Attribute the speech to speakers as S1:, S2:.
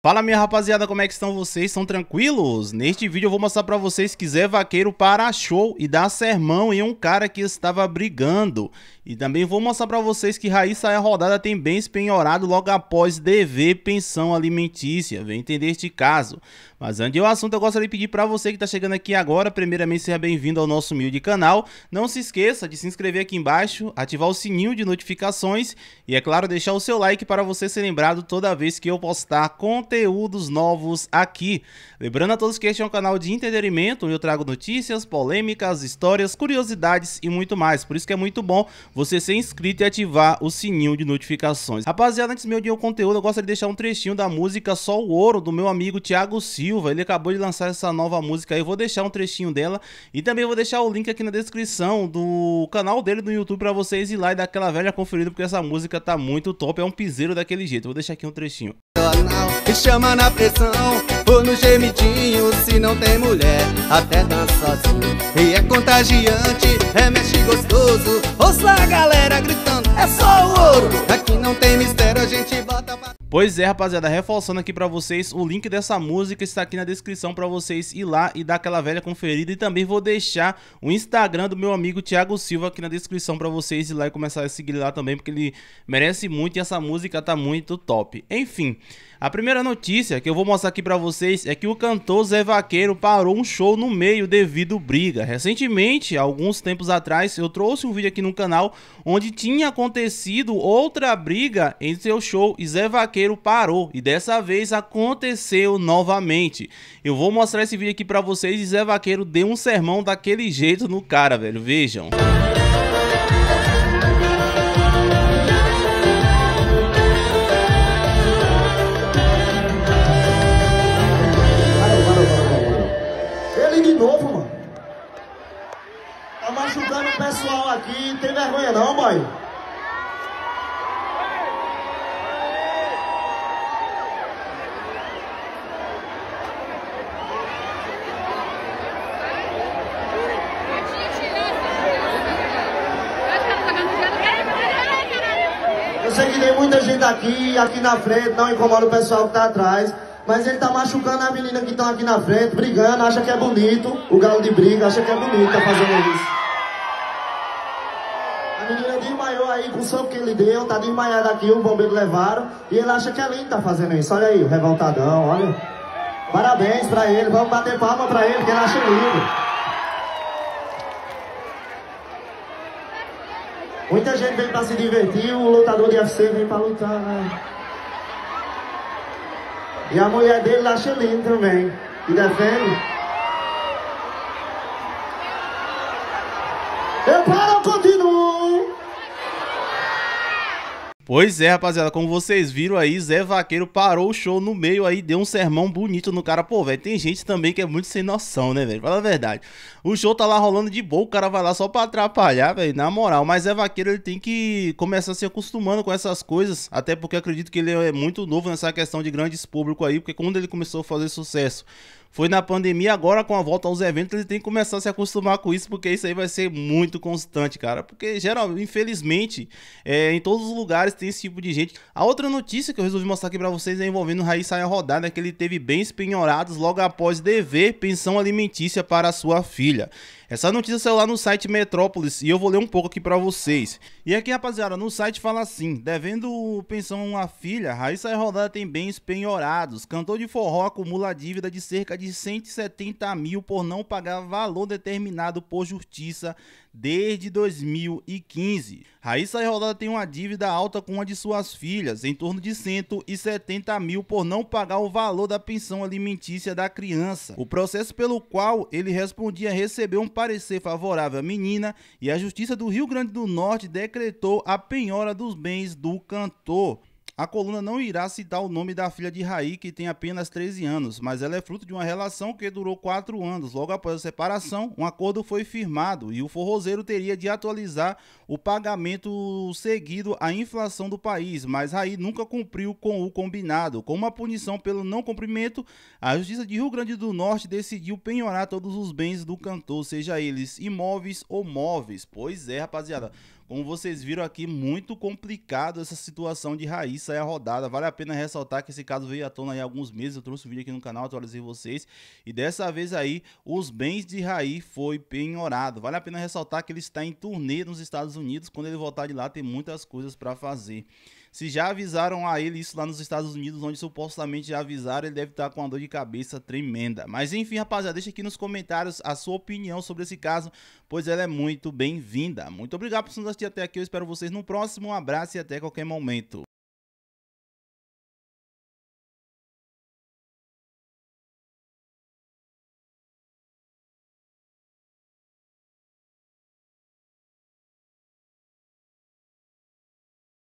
S1: Fala minha rapaziada, como é que estão vocês? Estão tranquilos? Neste vídeo eu vou mostrar pra vocês que Zé Vaqueiro para show e dá sermão em um cara que estava brigando. E também vou mostrar pra vocês que Raíssa é rodada tem bens penhorado logo após dever pensão alimentícia. Vem entender este caso. Mas antes do assunto, eu gostaria de pedir pra você que tá chegando aqui agora, primeiramente seja bem-vindo ao nosso humilde canal. Não se esqueça de se inscrever aqui embaixo, ativar o sininho de notificações e é claro, deixar o seu like para você ser lembrado toda vez que eu postar com conteúdos novos aqui. Lembrando a todos que este é um canal de entretenimento, onde eu trago notícias, polêmicas, histórias, curiosidades e muito mais. Por isso que é muito bom você ser inscrito e ativar o sininho de notificações. Rapaziada, antes de eu conteúdo, eu gostaria de deixar um trechinho da música Só o Ouro, do meu amigo Thiago Silva. Ele acabou de lançar essa nova música aí, eu vou deixar um trechinho dela e também vou deixar o link aqui na descrição do canal dele no YouTube para vocês ir lá e dar aquela velha conferida, porque essa música tá muito top, é um piseiro daquele jeito. Vou deixar aqui um trechinho. E me chama na pressão ou no gemidinho Se não tem mulher, até dança
S2: sozinho E é contagiante, é mexe gostoso Ouça a galera gritando, é só o ouro Aqui não tem mistério
S1: Pois é, rapaziada, reforçando aqui pra vocês, o link dessa música está aqui na descrição pra vocês ir lá e dar aquela velha conferida. E também vou deixar o Instagram do meu amigo Thiago Silva aqui na descrição pra vocês ir lá e começar a seguir lá também, porque ele merece muito e essa música tá muito top. Enfim, a primeira notícia que eu vou mostrar aqui para vocês é que o cantor Zé Vaqueiro parou um show no meio devido briga. Recentemente, alguns tempos atrás, eu trouxe um vídeo aqui no canal onde tinha acontecido outra briga em seu show e Zé Vaqueiro parou e dessa vez aconteceu novamente. Eu vou mostrar esse vídeo aqui para vocês e Zé Vaqueiro deu um sermão daquele jeito no cara, velho. Vejam. Música
S2: aqui, tem vergonha não, boy? Eu sei que tem muita gente aqui, aqui na frente, não incomoda o pessoal que tá atrás. Mas ele tá machucando a menina que estão tá aqui na frente, brigando, acha que é bonito. O galo de briga acha que é bonito, tá fazendo isso. Ele desmaiou aí com o soco que ele deu, tá desmaiado aqui, o bombeiro levaram. E ele acha que é lindo tá fazendo isso. Olha aí, o revoltadão, olha. Parabéns pra ele, vamos bater palma pra ele, que ele acha lindo. Muita gente vem pra se divertir, o lutador de UFC vem pra lutar, né? E a mulher dele acha lindo também. E defende.
S1: Pois é, rapaziada, como vocês viram aí, Zé Vaqueiro parou o show no meio aí, deu um sermão bonito no cara. Pô, velho, tem gente também que é muito sem noção, né, velho? Fala a verdade. O show tá lá rolando de boa, o cara vai lá só pra atrapalhar, velho, na moral. Mas Zé Vaqueiro, ele tem que começar se acostumando com essas coisas, até porque acredito que ele é muito novo nessa questão de grandes público aí, porque quando ele começou a fazer sucesso foi na pandemia, agora com a volta aos eventos, ele tem que começar a se acostumar com isso, porque isso aí vai ser muito constante, cara. Porque, geral, infelizmente, é, em todos os lugares tem esse tipo de gente. A outra notícia que eu resolvi mostrar aqui pra vocês é envolvendo o Raiz Saia Rodada, que ele teve bens penhorados logo após dever pensão alimentícia para sua filha. Essa notícia saiu lá no site Metrópolis e eu vou ler um pouco aqui para vocês. E aqui, rapaziada, no site fala assim: devendo pensão a filha, Raíssa Rodada tem bens penhorados. Cantor de forró acumula dívida de cerca de 170 mil por não pagar valor determinado por justiça desde 2015. Raíssa Rodada tem uma dívida alta com uma de suas filhas, em torno de 170 mil por não pagar o valor da pensão alimentícia da criança. O processo pelo qual ele respondia recebeu um parecer favorável à menina e a Justiça do Rio Grande do Norte decretou a penhora dos bens do cantor. A coluna não irá citar o nome da filha de Raí, que tem apenas 13 anos, mas ela é fruto de uma relação que durou 4 anos. Logo após a separação, um acordo foi firmado e o forrozeiro teria de atualizar o pagamento seguido à inflação do país, mas Raí nunca cumpriu com o combinado. Como uma punição pelo não cumprimento, a Justiça de Rio Grande do Norte decidiu penhorar todos os bens do cantor, seja eles imóveis ou móveis. Pois é, rapaziada. Como vocês viram aqui, muito complicado essa situação de raiz sair a rodada. Vale a pena ressaltar que esse caso veio à tona aí há alguns meses. Eu trouxe o um vídeo aqui no canal, atualizei vocês. E dessa vez aí, os bens de Raí foi penhorado. Vale a pena ressaltar que ele está em turnê nos Estados Unidos. Quando ele voltar de lá, tem muitas coisas para fazer. Se já avisaram a ele isso lá nos Estados Unidos, onde supostamente já avisaram, ele deve estar com uma dor de cabeça tremenda. Mas enfim, rapaziada, deixa aqui nos comentários a sua opinião sobre esse caso, pois ela é muito bem-vinda. Muito obrigado por nos até aqui. Eu espero vocês no próximo. Um abraço e até qualquer momento.